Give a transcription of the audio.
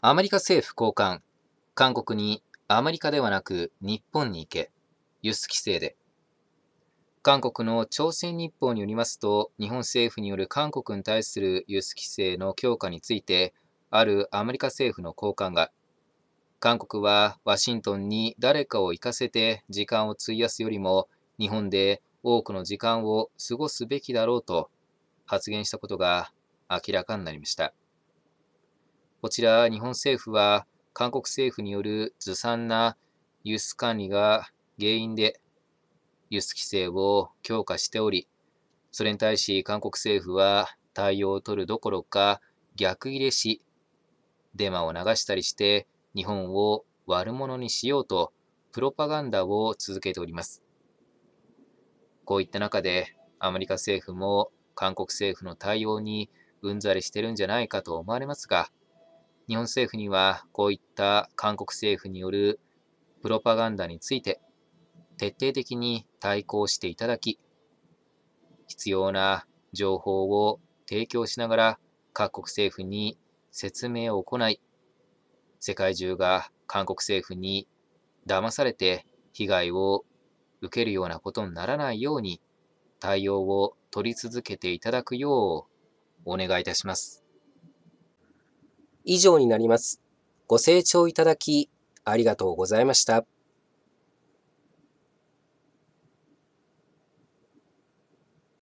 アメリカ政府高官、韓国にアメリカではなく日本に行け、輸出規制で。韓国の朝鮮日報によりますと、日本政府による韓国に対する輸出規制の強化について、あるアメリカ政府の高官が、韓国はワシントンに誰かを行かせて時間を費やすよりも、日本で多くの時間を過ごすべきだろうと発言したことが明らかになりました。こちら、日本政府は、韓国政府によるずさんな輸出管理が原因で、輸出規制を強化しており、それに対し韓国政府は対応を取るどころか逆入れし、デマを流したりして日本を悪者にしようとプロパガンダを続けております。こういった中でアメリカ政府も韓国政府の対応にうんざりしてるんじゃないかと思われますが、日本政府にはこういった韓国政府によるプロパガンダについて徹底的に対抗していただき、必要な情報を提供しながら各国政府に説明を行い、世界中が韓国政府に騙されて被害を受けるようなことにならないように対応を取り続けていただくようお願いいたします。以上になります。ご清聴いただきありがとうございました。